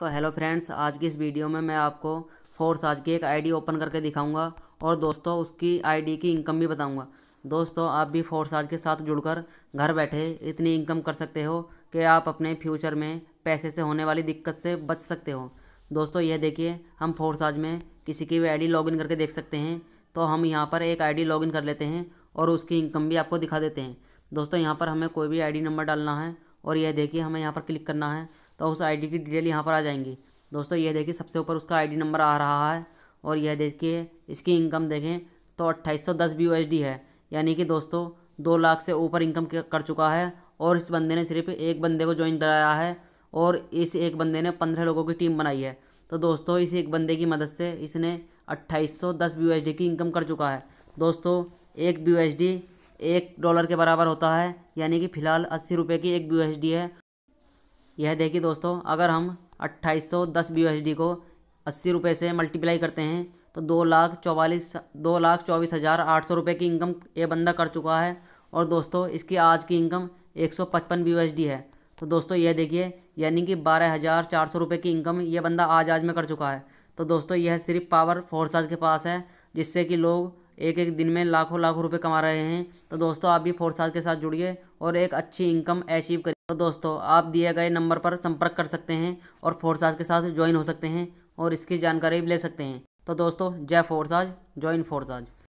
तो hello friends आज की इस वीडियो में मैं आपको फोर्स आज की एक आईडी ओपन करके दिखाऊंगा और दोस्तों उसकी आईडी की इनकम भी बताऊंगा दोस्तों आप भी फोर्स आज के साथ जुड़कर घर बैठे इतनी इनकम कर सकते हो कि आप अपने फ्यूचर में पैसे से होने वाली दिक्कत से बच सकते हो दोस्तों यह देखिए हम फोर्स आज में किसी की भी आई डी करके देख सकते हैं तो हम यहाँ पर एक आई लॉगिन कर लेते हैं और उसकी इनकम भी आपको दिखा देते हैं दोस्तों यहाँ पर हमें कोई भी आई नंबर डालना है और यह देखिए हमें यहाँ पर क्लिक करना है तो उस आईडी की डिटेल यहाँ पर आ जाएंगी दोस्तों ये देखिए सबसे ऊपर उसका आईडी नंबर आ रहा है और यह देखिए इसकी इनकम देखें तो अट्ठाईस सौ दस बी है यानी कि दोस्तों दो लाख से ऊपर इनकम कर चुका है और इस बंदे ने सिर्फ एक बंदे को ज्वाइन कराया है और इस एक बंदे ने पंद्रह लोगों की टीम बनाई है तो दोस्तों इस एक बंदे की मदद से इसने अट्ठाईस सौ दस बी की इनकम कर चुका है दोस्तों एक बी एक डॉलर के बराबर होता है यानी कि फ़िलहाल अस्सी रुपये की एक बी है यह देखिए दोस्तों अगर हम अट्ठाईस सौ दस बी को अस्सी रुपये से मल्टीप्लाई करते हैं तो दो लाख चौवालीस दो लाख चौबीस हज़ार आठ सौ रुपये की इनकम ये बंदा कर चुका है और दोस्तों इसकी आज की इनकम एक सौ पचपन बी है तो दोस्तों यह देखिए यानी कि बारह हज़ार चार सौ रुपये की इनकम ये बंदा आज आज में कर चुका है तो दोस्तों यह सिर्फ पावर फोर्स के पास है जिससे कि लोग एक एक दिन में लाखों लाखों रुपए कमा रहे हैं तो दोस्तों आप भी साल के साथ जुड़िए और एक अच्छी इनकम अचीव करिए तो दोस्तों आप दिए गए नंबर पर संपर्क कर सकते हैं और साल के साथ ज्वाइन हो सकते हैं और इसकी जानकारी भी ले सकते हैं तो दोस्तों जय फोरसाज ज्वाइन फोरसाज